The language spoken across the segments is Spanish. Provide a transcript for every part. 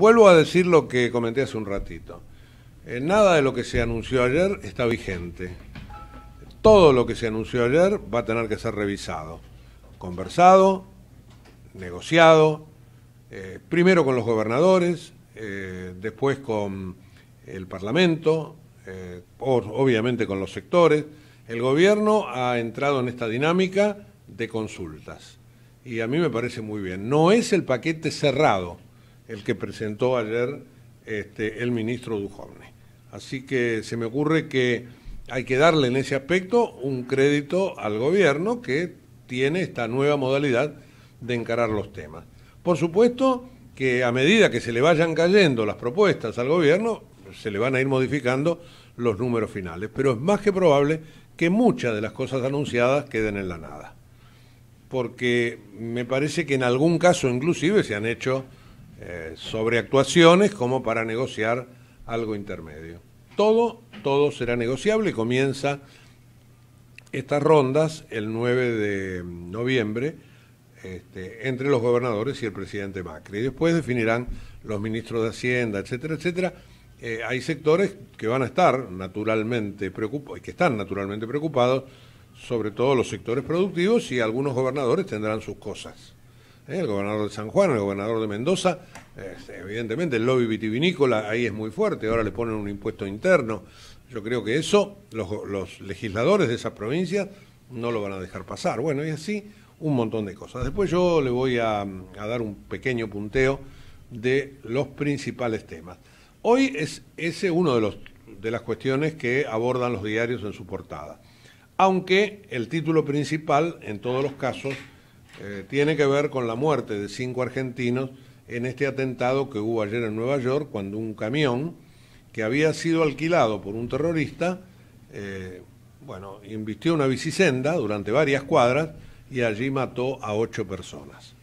vuelvo a decir lo que comenté hace un ratito. Eh, nada de lo que se anunció ayer está vigente. Todo lo que se anunció ayer va a tener que ser revisado, conversado, negociado, eh, primero con los gobernadores, eh, después con el Parlamento, o, obviamente con los sectores. El gobierno ha entrado en esta dinámica de consultas y a mí me parece muy bien. No es el paquete cerrado el que presentó ayer este, el ministro Dujovne. Así que se me ocurre que hay que darle en ese aspecto un crédito al gobierno que tiene esta nueva modalidad de encarar los temas. Por supuesto que a medida que se le vayan cayendo las propuestas al gobierno, se le van a ir modificando los números finales, pero es más que probable que muchas de las cosas anunciadas queden en la nada. Porque me parece que en algún caso inclusive se han hecho eh, sobre actuaciones como para negociar algo intermedio. Todo, todo será negociable. Comienza estas rondas el 9 de noviembre este, entre los gobernadores y el presidente Macri. Después definirán los ministros de Hacienda, etcétera, etcétera. Eh, hay sectores que van a estar naturalmente preocupados, que están naturalmente preocupados, sobre todo los sectores productivos y algunos gobernadores tendrán sus cosas. ¿eh? el gobernador de San Juan, el gobernador de Mendoza, evidentemente el lobby vitivinícola ahí es muy fuerte, ahora le ponen un impuesto interno. Yo creo que eso los, legisladores de esas provincias no lo van a dejar pasar. Bueno, y así un montón de cosas. Después yo le voy a, dar un pequeño punteo de los principales temas. Hoy es ese uno de, los, de las cuestiones que abordan los diarios en su portada. Aunque el título principal, en todos los casos, eh, tiene que ver con la muerte de cinco argentinos en este atentado que hubo ayer en Nueva York cuando un camión que había sido alquilado por un terrorista, eh, bueno, invistió una bicisenda durante varias cuadras y allí mató a ocho personas.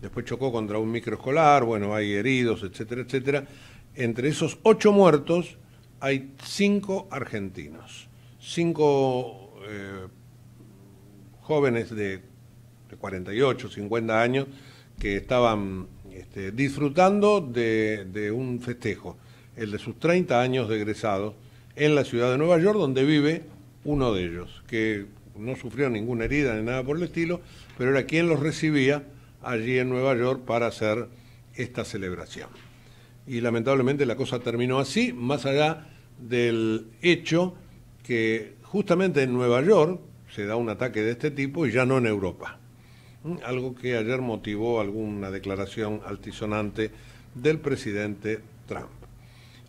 Después chocó contra un microescolar, bueno, hay heridos, etcétera, etcétera. Entre esos ocho muertos hay cinco argentinos, cinco eh, jóvenes de de 48, 50 años, que estaban este, disfrutando de, de, un festejo, el de sus 30 años de egresados, en la ciudad de Nueva York, donde vive uno de ellos, que no sufrió ninguna herida ni nada por el estilo, pero era quien los recibía allí en Nueva York para hacer esta celebración. Y lamentablemente la cosa terminó así, más allá del hecho que justamente en Nueva York se da un ataque de este tipo y ya no en Europa algo que ayer motivó alguna declaración altisonante del presidente Trump.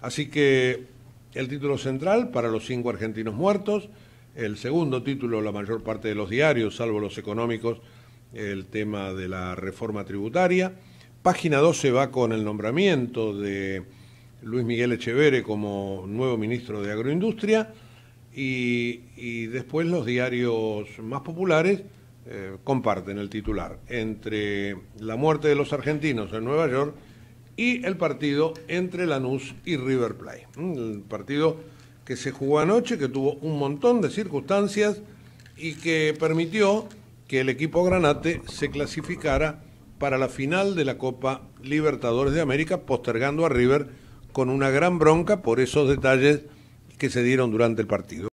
Así que el título central para los cinco argentinos muertos, el segundo título, la mayor parte de los diarios, salvo los económicos, el tema de la reforma tributaria. Página 12 va con el nombramiento de Luis Miguel Echevere como nuevo ministro de Agroindustria y después los diarios más populares eh, comparten el titular entre la muerte de los argentinos en Nueva York y el partido entre Lanús y River Plate. Mm, el partido que se jugó anoche, que tuvo un montón de circunstancias y que permitió que el equipo Granate se clasificara para la final de la Copa Libertadores de América, postergando a River con una gran bronca por esos detalles que se dieron durante el partido.